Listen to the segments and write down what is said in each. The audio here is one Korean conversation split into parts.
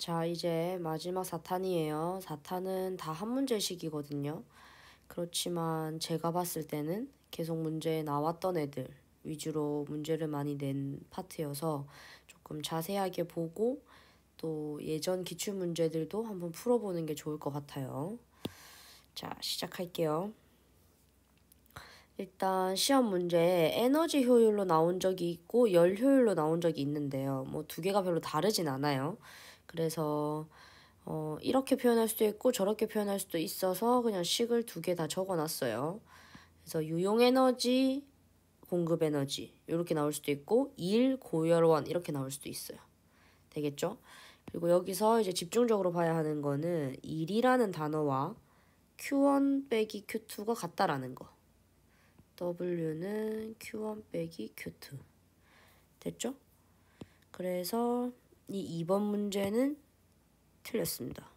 자, 이제 마지막 사탄이에요. 사탄은 다 한 문제씩이거든요. 그렇지만 제가 봤을 때는 계속 문제에 나왔던 애들 위주로 문제를 많이 낸 파트여서 조금 자세하게 보고 또 예전 기출 문제들도 한번 풀어보는 게 좋을 것 같아요. 자, 시작할게요. 일단 시험 문제에 에너지 효율로 나온 적이 있고 열 효율로 나온 적이 있는데요. 뭐 두 개가 별로 다르진 않아요. 그래서 어, 이렇게 표현할 수도 있고 저렇게 표현할 수도 있어서 그냥 식을 두 개 다 적어놨어요. 그래서 유용 에너지, 공급 에너지 이렇게 나올 수도 있고 일, 고열원 이렇게 나올 수도 있어요. 되겠죠? 그리고 여기서 이제 집중적으로 봐야 하는 거는 일이라는 단어와 Q1 빼기 Q2가 같다라는 거. W는 Q1 빼기 Q2. 됐죠? 그래서 이 2번 문제는 틀렸습니다.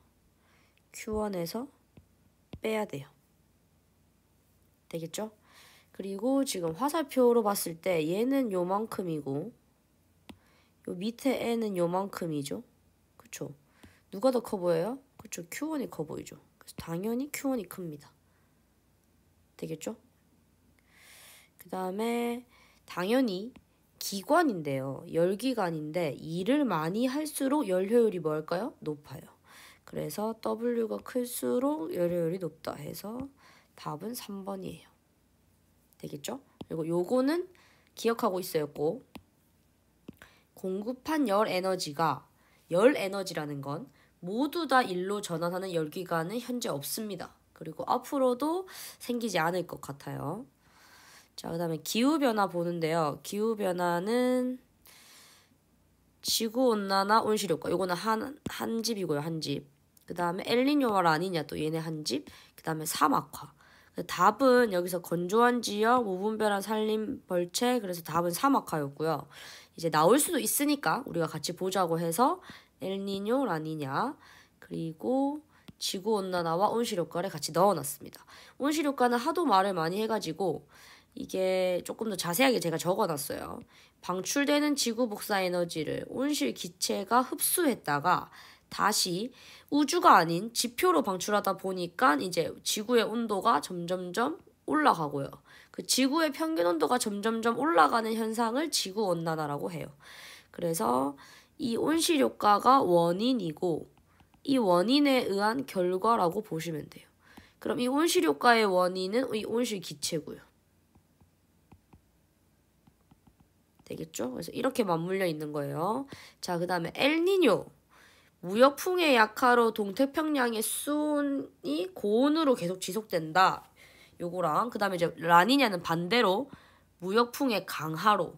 Q1에서 빼야 돼요. 되겠죠? 그리고 지금 화살표로 봤을 때 얘는 요만큼이고 요 밑에 애는 요만큼이죠. 그쵸? 누가 더 커 보여요? 그쵸? Q1이 커 보이죠. 그래서 당연히 Q1이 큽니다. 되겠죠? 그 다음에 당연히 기관인데요. 열기관인데 일을 많이 할수록 열 효율이 뭘까요? 높아요. 그래서 W가 클수록 열 효율이 높다 해서 답은 3번이에요. 되겠죠? 그리고 요거는 기억하고 있어요. 꼭. 공급한 열 에너지가 열 에너지라는 건 모두 다 일로 전환하는 열기관은 현재 없습니다. 그리고 앞으로도 생기지 않을 것 같아요. 자, 그 다음에 기후변화 보는데요. 기후변화는 지구온난화, 온실효과. 요거는 한, 한 집이고요, 한 집. 그 다음에 엘니뇨와 라니냐, 또 얘네 한 집. 그 다음에 사막화. 답은 여기서 건조한 지역, 무분별한 산림 벌채, 그래서 답은 사막화였고요. 이제 나올 수도 있으니까 우리가 같이 보자고 해서 엘니뇨, 라니냐, 그리고 지구온난화와 온실효과를 같이 넣어놨습니다. 온실효과는 하도 말을 많이 해가지고 이게 조금 더 자세하게 제가 적어놨어요. 방출되는 지구 복사 에너지를 온실 기체가 흡수했다가 다시 우주가 아닌 지표로 방출하다 보니까 이제 지구의 온도가 점점점 올라가고요. 그 지구의 평균 온도가 점점점 올라가는 현상을 지구 온난화라고 해요. 그래서 이 온실 효과가 원인이고 이 원인에 의한 결과라고 보시면 돼요. 그럼 이 온실 효과의 원인은 이 온실 기체고요. 되겠죠? 그래서 이렇게 맞물려 있는 거예요. 자, 그 다음에 엘니뇨. 무역풍의 약화로 동태평양의 수온이 고온으로 계속 지속된다. 요거랑 그 다음에 이제 라니냐는 반대로 무역풍의 강하로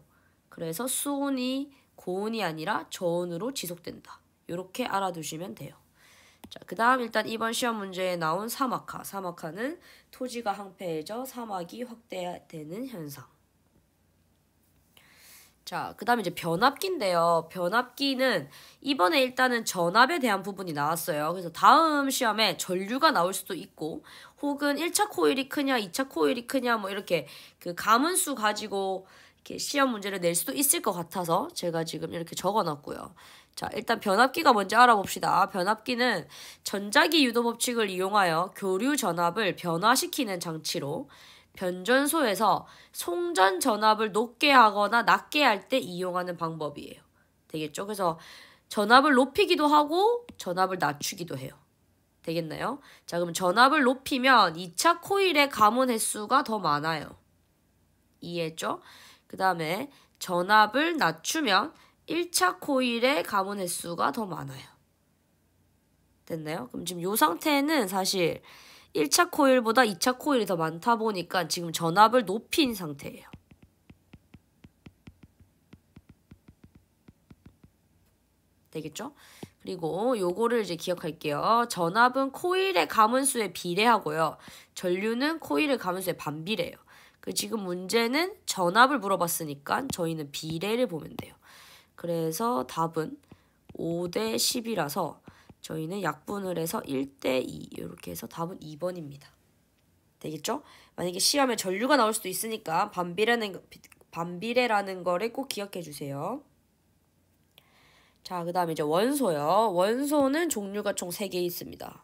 그래서 수온이 고온이 아니라 저온으로 지속된다. 요렇게 알아두시면 돼요. 자, 그 다음 일단 이번 시험 문제에 나온 사막화. 사막화는 토지가 황폐해져 사막이 확대되는 현상. 자, 그 다음에 이제 변압기인데요. 변압기는 이번에 일단은 전압에 대한 부분이 나왔어요. 그래서 다음 시험에 전류가 나올 수도 있고, 혹은 1차 코일이 크냐, 2차 코일이 크냐, 뭐 이렇게 그 가문수 가지고 이렇게 시험 문제를 낼 수도 있을 것 같아서 제가 지금 이렇게 적어 놨고요. 자, 일단 변압기가 뭔지 알아봅시다. 변압기는 전자기 유도 법칙을 이용하여 교류 전압을 변화시키는 장치로 변전소에서 송전 전압을 높게 하거나 낮게 할 때 이용하는 방법이에요. 되겠죠? 그래서 전압을 높이기도 하고 전압을 낮추기도 해요. 되겠나요? 자, 그럼 전압을 높이면 2차 코일의 가문 횟수가 더 많아요. 이해했죠? 그 다음에 전압을 낮추면 1차 코일의 가문 횟수가 더 많아요. 됐나요? 그럼 지금 이 상태는 사실 1차 코일보다 2차 코일이 더 많다 보니까 지금 전압을 높인 상태예요. 되겠죠? 그리고 요거를 이제 기억할게요. 전압은 코일의 가문수에 비례하고요. 전류는 코일의 가문수에 반비례해요. 그 지금 문제는 전압을 물어봤으니까 저희는 비례를 보면 돼요. 그래서 답은 5대 10이라서 저희는 약분을 해서 1대2 이렇게 해서 답은 2번입니다. 되겠죠? 만약에 시험에 전류가 나올 수도 있으니까 반비례는, 반비례라는 거를 꼭 기억해 주세요. 자, 그 다음에 이제 원소요. 원소는 종류가 총 3개 있습니다.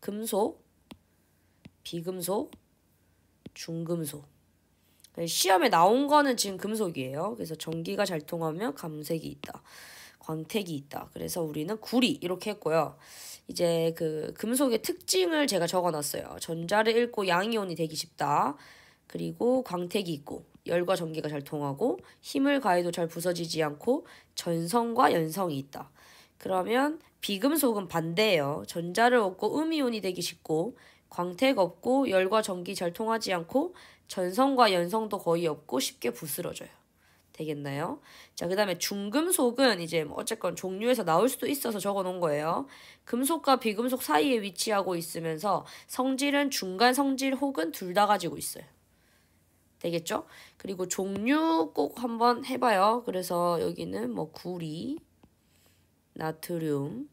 금소, 비금소, 중금소. 네, 시험에 나온 거는 지금 금속이에요. 그래서 전기가 잘 통하면 감색이 있다. 권택이 있다. 그래서 우리는 구리 이렇게 했고요. 이제 그 금속의 특징을 제가 적어놨어요. 전자를 읽고 양이온이 되기 쉽다. 그리고 광택이 있고 열과 전기가 잘 통하고 힘을 가해도 잘 부서지지 않고 전성과 연성이 있다. 그러면 비금속은 반대예요. 전자를 얻고 음이온이 되기 쉽고 광택 없고 열과 전기 잘 통하지 않고 전성과 연성도 거의 없고 쉽게 부스러져요. 되겠나요? 자, 그 다음에 중금속은 이제 뭐 어쨌건 종류에서 나올 수도 있어서 적어 놓은 거예요. 금속과 비금속 사이에 위치하고 있으면서 성질은 중간 성질 혹은 둘 다 가지고 있어요. 되겠죠? 그리고 종류 꼭 한번 해봐요. 그래서 여기는 뭐 구리, 나트륨,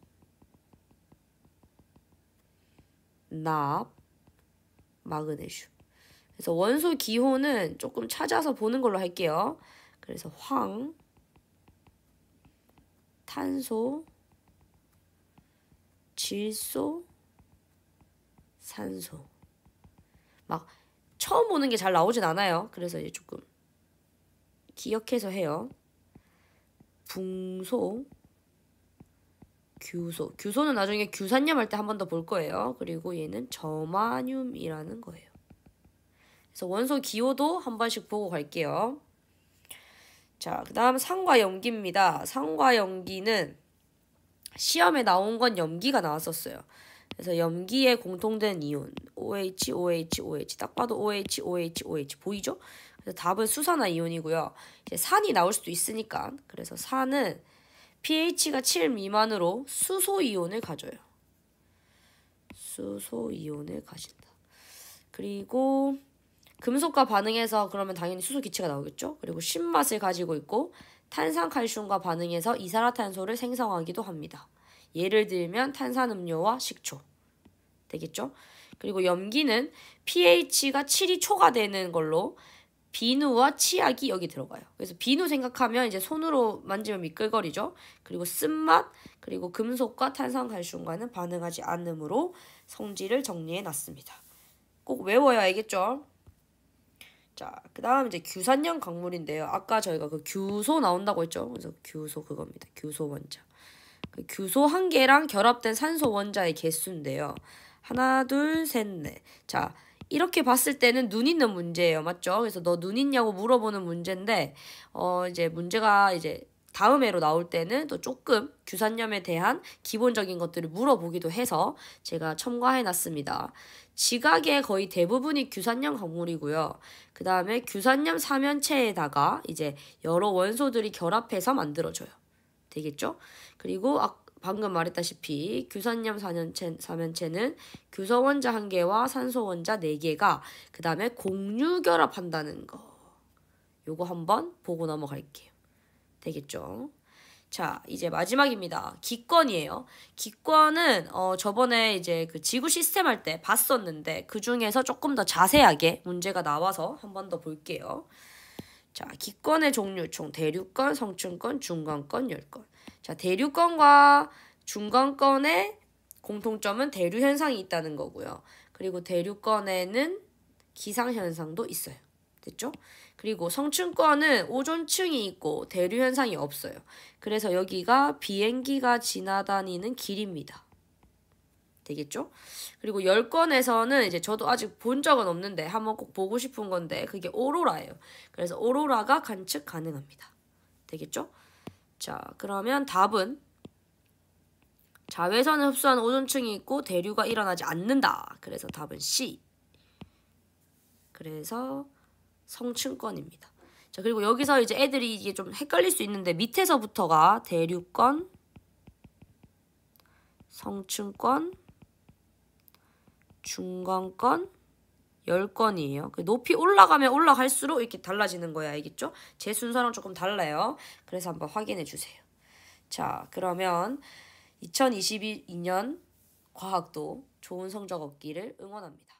납, 마그네슘. 그래서 원소 기호는 조금 찾아서 보는 걸로 할게요. 그래서 황, 탄소, 질소, 산소. 막 처음 오는게 잘 나오진 않아요. 그래서 이제 조금 기억해서 해요. 붕소, 규소. 규소는 나중에 규산염 할 때 한 번 더 볼 거예요. 그리고 얘는 저마늄이라는 거예요. 그래서 원소 기호도 한 번씩 보고 갈게요. 자, 그 다음 상과 연기입니다. 상과 연기는 시험에 나온 건 연기가 나왔었어요. 그래서 염기에 공통된 이온 OH, OH, OH 딱 봐도 OH, OH, OH 보이죠? 그래서 답은 수산화 이온이고요. 이제 산이 나올 수도 있으니까 그래서 산은 pH가 7 미만으로 수소 이온을 가져요. 수소 이온을 가진다. 그리고 금속과 반응해서 그러면 당연히 수소 기체가 나오겠죠. 그리고 신맛을 가지고 있고 탄산칼슘과 반응해서 이산화탄소를 생성하기도 합니다. 예를 들면 탄산음료와 식초 되겠죠. 그리고 염기는 pH가 7이 초과되는 걸로 비누와 치약이 여기 들어가요. 그래서 비누 생각하면 이제 손으로 만지면 미끌거리죠. 그리고 쓴맛, 그리고 금속과 탄산칼슘과는 반응하지 않으므로 성질을 정리해 놨습니다. 꼭 외워야 알겠죠? 자, 그 다음 이제 규산형 강물인데요. 아까 저희가 그 규소 나온다고 했죠. 그래서 규소 그겁니다. 규소 원자. 그 규소 한 개랑 결합된 산소 원자의 개수인데요. 하나, 둘, 셋, 넷. 자, 이렇게 봤을 때는 눈 있는 문제예요. 맞죠? 그래서 너 눈 있냐고 물어보는 문제인데, 어, 이제 문제가 이제 다음 해로 나올 때는 또 조금 규산염에 대한 기본적인 것들을 물어보기도 해서 제가 첨가해 놨습니다. 지각의 거의 대부분이 규산염 광물이고요. 그 다음에 규산염 사면체에다가 이제 여러 원소들이 결합해서 만들어져요. 되겠죠? 그리고 아, 방금 말했다시피 규산염 사면체, 사면체는 규소 원자 한 개와 산소 원자 네 개가 그 다음에 공유 결합한다는 거. 요거 한번 보고 넘어갈게요. 되겠죠. 자, 이제 마지막입니다. 기권이에요. 기권은 어, 저번에 이제 그 지구 시스템 할 때 봤었는데 그 중에서 조금 더 자세하게 문제가 나와서 한 번 더 볼게요. 자, 기권의 종류 총대류권 성층권, 중간권, 열권. 자, 대류권과 중간권의 공통점은 대류 현상이 있다는 거고요. 그리고 대류권에는 기상 현상도 있어요. 됐죠? 그리고 성층권은 오존층이 있고 대류 현상이 없어요. 그래서 여기가 비행기가 지나다니는 길입니다. 되겠죠? 그리고 열권에서는 이제 저도 아직 본 적은 없는데 한번 꼭 보고 싶은 건데 그게 오로라예요. 그래서 오로라가 관측 가능합니다. 되겠죠? 자, 그러면 답은 자외선을 흡수하는 오존층이 있고 대류가 일어나지 않는다. 그래서 답은 C. 그래서 성층권입니다. 자, 그리고 여기서 이제 애들이 이게 좀 헷갈릴 수 있는데 밑에서부터가 대류권, 성층권, 중간권, 열권이에요 그 높이 올라가면 올라갈수록 이렇게 달라지는 거야. 알겠죠? 제 순서랑 조금 달라요. 그래서 한번 확인해 주세요. 자, 그러면 2022년 과학도 좋은 성적 얻기를 응원합니다.